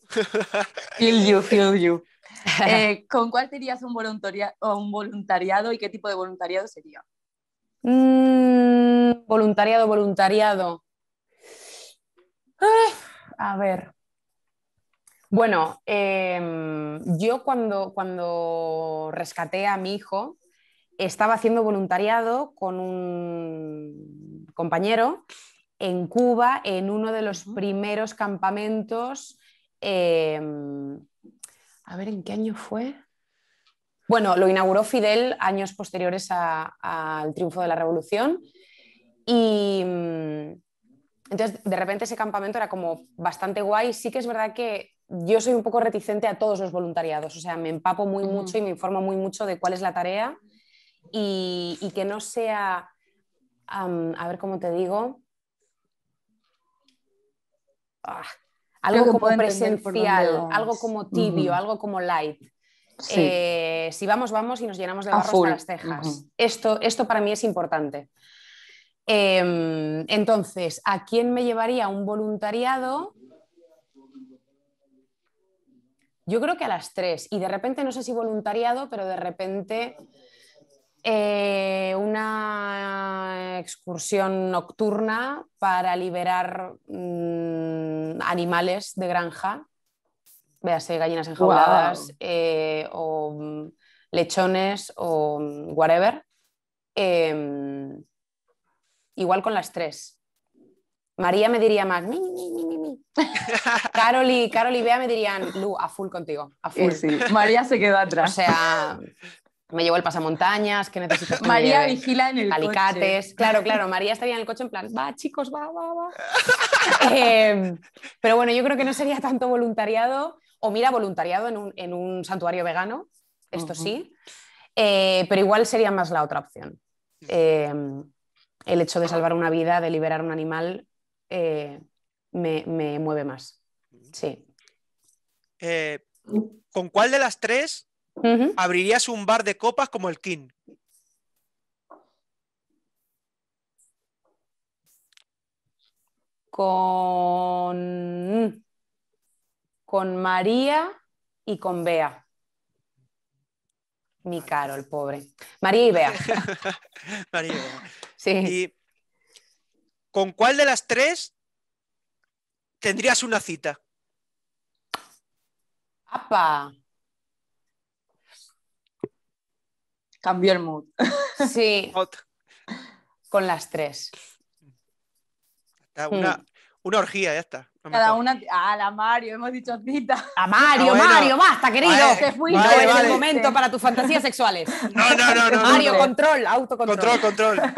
Feel you, feel you. Eh, ¿Con cuál te un, un voluntariado y qué tipo de voluntariado sería? Mm, voluntariado, voluntariado. Eh, a ver. Bueno, em, yo cuando, cuando rescaté a mi hijo, estaba haciendo voluntariado con un compañero en Cuba en uno de los primeros campamentos. Em, a ver, ¿en qué año fue? Bueno, lo inauguró Fidel años posteriores al triunfo de la revolución. Y em, entonces, de repente ese campamento era como bastante guay. Sí que es verdad que yo soy un poco reticente a todos los voluntariados, o sea, me empapo muy mm. mucho y me informo muy mucho de cuál es la tarea y, que no sea, a ver cómo te digo, ah, algo como presencial, algo como tibio, algo como light. Eh, si vamos, vamos y nos llenamos de barro hasta las cejas. esto, esto para mí es importante. Em, entonces, ¿a quién me llevaría un voluntariado? Yo creo que a las tres. Y de repente, no sé si voluntariado, pero de repente eh, una excursión nocturna para liberar mm, animales de granja, véase gallinas enjauladas eh, o mm, lechones o mm, whatever. Em, igual con las tres. María me diría más, mi, mi, mi, Carol, y, Bea me dirían, Lu, a full contigo, a full. Eh, María se quedó atrás. O sea, me llevo el pasamontañas, que necesito. María vigila en el Alicates. Claro, claro, María estaría en el coche en plan, va chicos, va, va, va. Em, pero bueno, yo creo que no sería tanto voluntariado, o mira, voluntariado en un, santuario vegano, esto sí, eh, pero igual sería más la otra opción. Em, el hecho de salvar una vida, de liberar un animal, eh, me, me, mueve más. Sí. Eh, ¿Con cuál de las tres abrirías un bar de copas como el King. Con, con María y con Bea. Mi caro, el pobre. María y Bea. María Bea. ¿Con cuál de las tres tendrías una cita? ¡Apa! cambió el mood. Sí. Con las tres. Hmm. una, orgía, ya está. Cada una. A ¡ah, la Mario, hemos dicho cita. A Mario, ah, Mario, basta, querido. Te el momento para tus fantasías sexuales. No, no, no. no Mario, control, autocontrol. Control, control.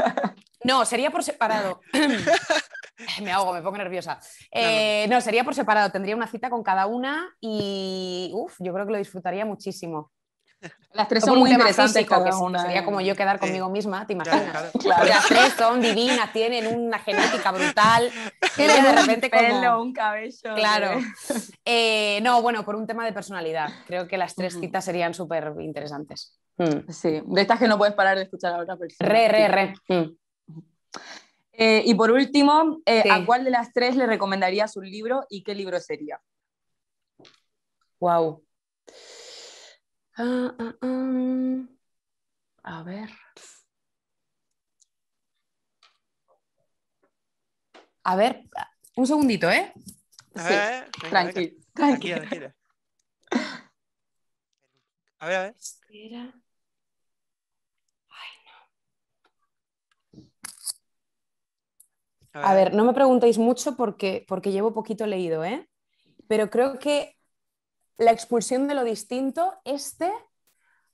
No, sería por separado. me ahogo, me pongo nerviosa. Eh, no, sería por separado. Tendría una cita con cada una y uf, yo creo que lo disfrutaría muchísimo. Las tres son muy interesantes una. Sería eh. como yo quedar conmigo misma, ¿te imaginas? Las tres son divinas, tienen una genética brutal. de repente un pelo, un cabello. Claro. Eh, no, bueno, por un tema de personalidad. Creo que las tres citas serían súper interesantes. Mm. Sí, de estas que no puedes parar de escuchar a otra persona. Re, re, re. Mm. Eh, y por último, ¿a cuál de las tres le recomendarías un libro y qué libro sería? Wow. Ah, ah, ah. A ver. A ver, un segundito, ¿eh? A tranquilo, tranquilo. A ver, a ver. Espera. Ay, no. A ver. no me preguntéis mucho porque, porque llevo poquito leído, ¿eh? Pero creo que la expulsión de lo distinto, este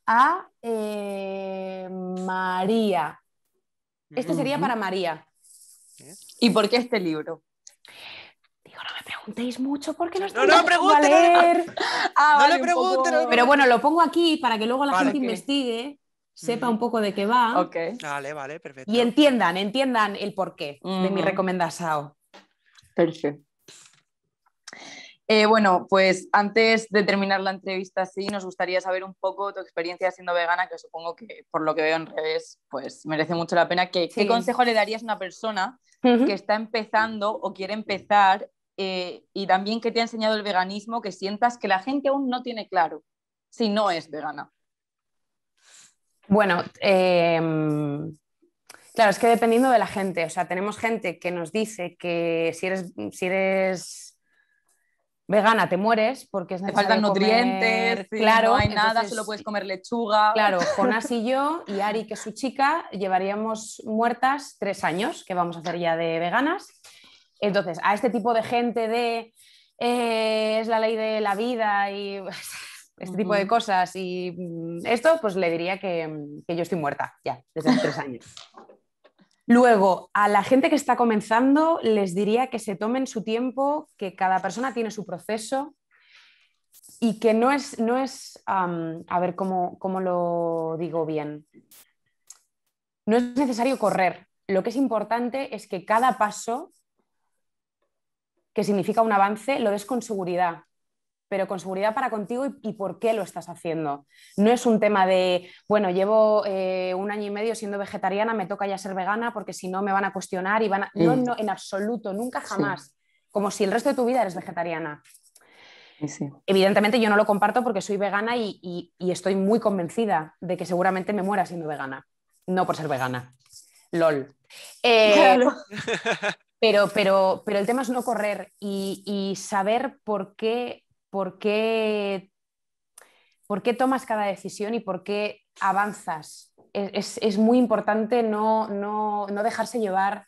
a eh, María. Este sería para María. ¿Y por qué este libro? Digo, no me preguntéis mucho qué no estoy no, no, pregunte, No, le ah, pregunten. Pero bueno, lo pongo aquí para que luego la gente investigue, sepa un poco de qué va. Vale, vale, perfecto. Y entiendan, entiendan el porqué de mi recomendación Perfecto. Eh, bueno, pues antes de terminar la entrevista, sí, nos gustaría saber un poco tu experiencia siendo vegana, que supongo que por lo que veo en redes, pues merece mucho la pena. ¿Qué, consejo le darías a una persona que está empezando o quiere empezar? Eh, y también qué te ha enseñado el veganismo que sientas que la gente aún no tiene claro si no es vegana. Bueno, em, claro, es que dependiendo de la gente, o sea, tenemos gente que nos dice que si eres, si eres vegana te mueres porque es necesario. Te faltan nutrientes, claro, no hay nada, solo puedes comer lechuga. Claro, Jonas y yo y Ari, que es su chica, llevaríamos muertas tres años, que vamos a hacer ya de veganas. Entonces, a este tipo de gente de eh, es la ley de la vida y este tipo de cosas y mm, esto, pues le diría que, que yo estoy muerta ya, desde hace tres años. Luego, a la gente que está comenzando, les diría que se tomen su tiempo, que cada persona tiene su proceso y que no es, no es a ver cómo, cómo lo digo bien, no es necesario correr. Lo que es importante es que cada paso, que significa un avance, lo des con seguridad, pero con seguridad para contigo y, por qué lo estás haciendo. No es un tema de, bueno, llevo eh, un año y medio siendo vegetariana, me toca ya ser vegana porque si no me van a cuestionar y van a... No, mm. no, en absoluto, nunca jamás. Como si el resto de tu vida eres vegetariana. Evidentemente yo no lo comparto porque soy vegana y, estoy muy convencida de que seguramente me muera siendo vegana. No por ser vegana. LOL. Eh, pero, pero, pero el tema es no correr y, y, saber por qué por qué, tomas cada decisión y por qué avanzas. Es, muy importante no, dejarse llevar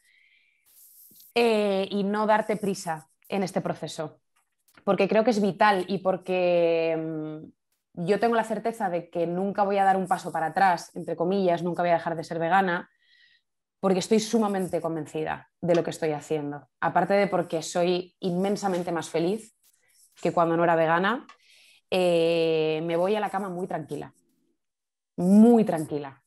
eh, y no darte prisa en este proceso, porque creo que es vital y porque mm, yo tengo la certeza de que nunca voy a dar un paso para atrás, entre comillas, nunca voy a dejar de ser vegana, porque estoy sumamente convencida de lo que estoy haciendo, aparte de porque soy inmensamente más feliz que cuando no era vegana, eh, me voy a la cama muy tranquila, muy tranquila.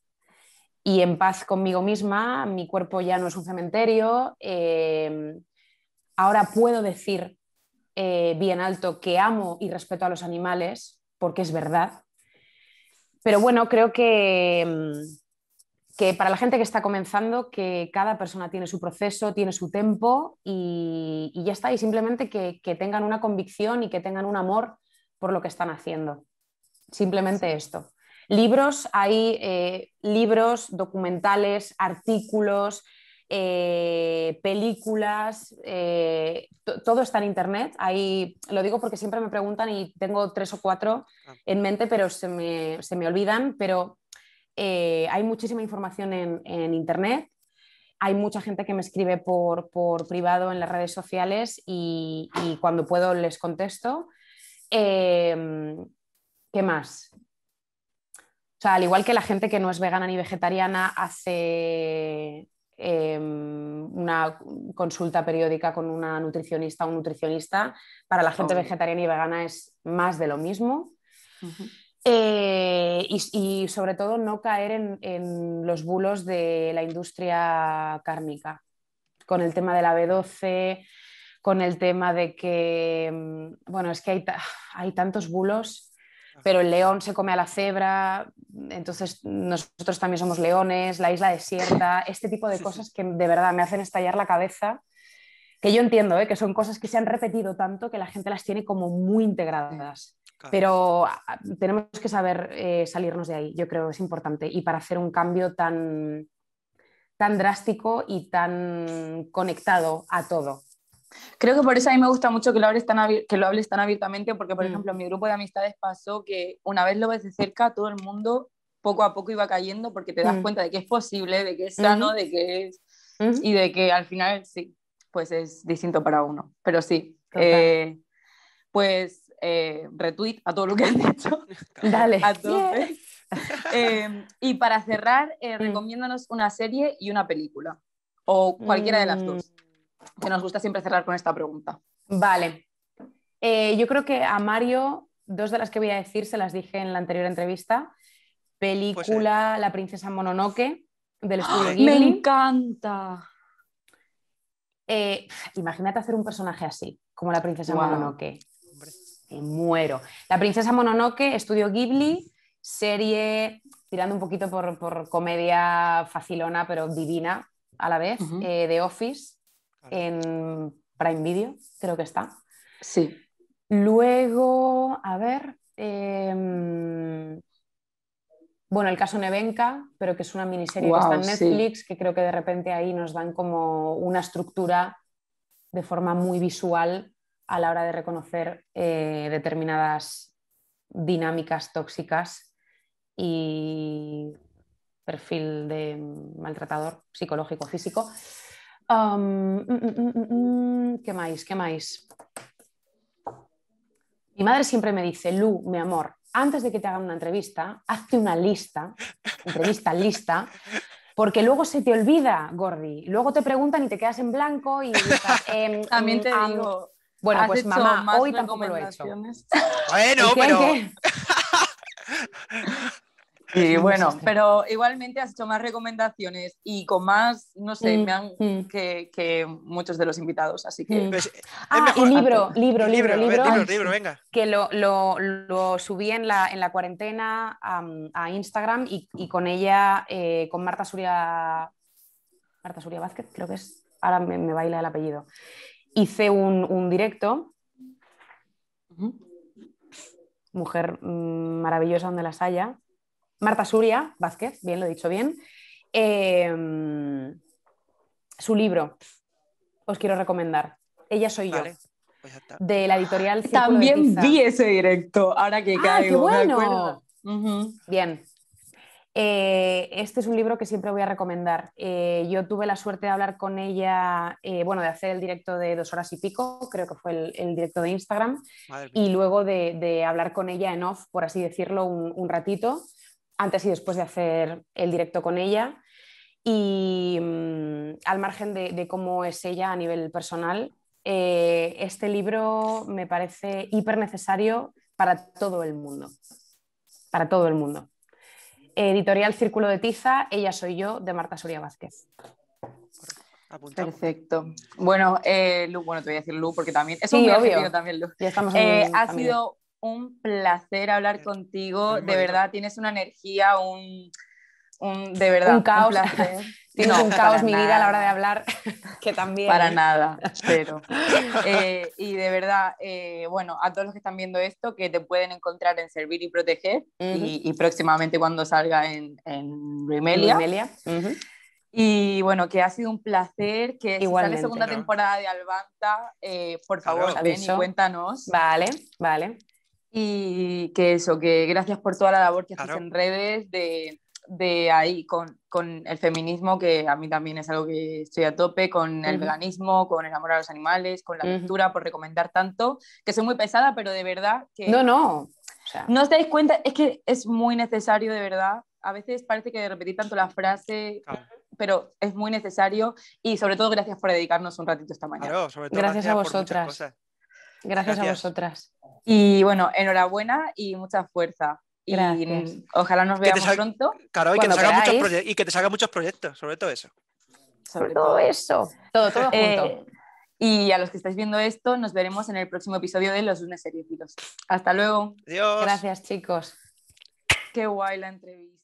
Y en paz conmigo misma, mi cuerpo ya no es un cementerio. Eh, ahora puedo decir eh, bien alto que amo y respeto a los animales, porque es verdad. Pero bueno, creo que mm, que para la gente que está comenzando, que cada persona tiene su proceso, tiene su tempo y, ya está, y simplemente que, tengan una convicción y que tengan un amor por lo que están haciendo. Simplemente esto. Libros, hay eh, libros, documentales, artículos, eh, películas, eh, todo está en internet. lo digo porque siempre me preguntan y tengo tres o cuatro ah. en mente, pero se me, se me olvidan, pero eh, hay muchísima información en, Internet. Hay mucha gente que me escribe por, privado en las redes sociales y, cuando puedo les contesto. Em, ¿Qué más? O sea, al igual que la gente que no es vegana ni vegetariana hace em, una consulta periódica con una nutricionista o un nutricionista, para la gente vegetariana y vegana es más de lo mismo. Eh, y, sobre todo no caer en, los bulos de la industria cárnica, con el tema de la B12, con el tema de que, mm, bueno, es que hay, tantos bulos, pero el león se come a la cebra, entonces nosotros también somos leones, la isla desierta, este tipo de cosas que de verdad me hacen estallar la cabeza que yo entiendo, ¿eh? que son cosas que se han repetido tanto que la gente las tiene como muy integradas. Pero ah, tenemos que saber eh, salirnos de ahí, yo creo que es importante. Y para hacer un cambio tan, tan drástico y tan conectado a todo. Creo que por eso a mí me gusta mucho que lo hables tan, que lo tan abiertamente, porque por mm. ejemplo en mi grupo de amistades pasó que una vez lo ves de cerca, todo el mundo poco a poco iba cayendo porque te das mm. cuenta de que es posible, de que es sano, de que es... Y de que al final sí, pues es distinto para uno. Pero sí, eh, pues eh, retweet a todo lo que han dicho. Dale. Em, y para cerrar, eh, mm. recomiéndanos una serie y una película, o cualquiera de las mm. dos, que nos gusta siempre cerrar con esta pregunta. Vale. Eh, yo creo que a Mario, dos de las que voy a decir, se las dije en la anterior entrevista. Pues, eh, película La princesa Mononoke, del estudio ¡Ah! ¡Me encanta! imagínate hacer un personaje así, como la princesa mononoque Mononoke muero. La princesa Mononoke, estudio Ghibli, serie tirando un poquito por, comedia facilona, pero divina a la vez, eh, de Office en Prime Video, creo que está. Sí. Luego, a ver, em, bueno, el caso Nevenka, pero que es una miniserie que está en Netflix, que creo que de repente ahí nos dan como una estructura de forma muy visual a la hora de reconocer eh, determinadas dinámicas tóxicas y perfil de maltratador psicológico, físico. Um, mm, mm, mm, ¿Qué más? ¿Qué más? Mi madre siempre me dice, Lu, mi amor, antes de que te hagan una entrevista, hazte una lista, entrevista, lista, porque luego se te olvida, Gordi. Luego te preguntan y te quedas en blanco y también te digo, bueno, pues mamá, hoy tampoco lo he hecho. Bueno, pero... Y bueno, pero igualmente has hecho más recomendaciones y con más, no sé, mm, me han, mm. que, muchos de los invitados, así que... Mm. Pues, ah, y libro, libro, libro, libro, libro, venga. Que lo, subí en la, en la cuarentena a Instagram y, con ella, eh, con Marta Suria, Marta Suria Vázquez, creo que es, ahora me baila el apellido hice un, directo. Mujer mm, maravillosa donde las haya. Marta Suria Vázquez, bien, lo he dicho bien. Em, su libro, os quiero recomendar. Ella soy yo pues de la editorial También vi ese directo, ahora que ah, Qué bueno. Bien, eh, este es un libro que siempre voy a recomendar. Eh, yo tuve la suerte de hablar con ella, eh, bueno, de hacer el directo de dos horas y pico, creo que fue el, directo de Instagram, y luego de, hablar con ella en off, por así decirlo, un, ratito, antes y después de hacer el directo con ella. Y mm, al margen de, de, cómo es ella a nivel personal, este libro me parece hiper necesario para todo el mundo. Para todo el mundo. Editorial Círculo de Tiza, Ella Soy Yo, de Marta Soria Vázquez. Perfecto. Bueno, eh, Lu, bueno, te voy a decir Lu porque también es un placer. obvio. también, Lu. Eh, ha sido un placer hablar contigo. De verdad, tienes una energía, un, un de verdad, un caos. placer. Tienes no, un caos mi vida a la hora de hablar, que también. Para nada, pero... Eh, y de verdad, eh, bueno, a todos los que están viendo esto, que te pueden encontrar en Servir y Proteger y, próximamente cuando salga en, en Y bueno, que ha sido un placer, que si sale segunda temporada de Albanta, eh, por favor, ven y cuéntanos. Vale, vale. Y que eso, que gracias por toda la labor que haces en redes de de ahí con, el feminismo, que a mí también es algo que estoy a tope, con el veganismo, con el amor a los animales, con la uh por recomendar tanto, que soy muy pesada, pero de verdad que... No, no. No os dais cuenta, es que es muy necesario de verdad. A veces parece que repetir tanto la frase... Pero es muy necesario y sobre todo gracias por dedicarnos un ratito esta mañana. gracias, a vosotras. gracias a vosotras. Y bueno, enhorabuena y mucha fuerza. Mm, ojalá nos veamos pronto. Claro, y que, muchos te salgan muchos proyectos, sobre todo eso. Sobre todo eso. Todo, todo eh, Y a los que estáis viendo esto, nos veremos en el próximo episodio de Los lunes seriófilos. Hasta luego. Adiós. Gracias, chicos. Qué guay la entrevista.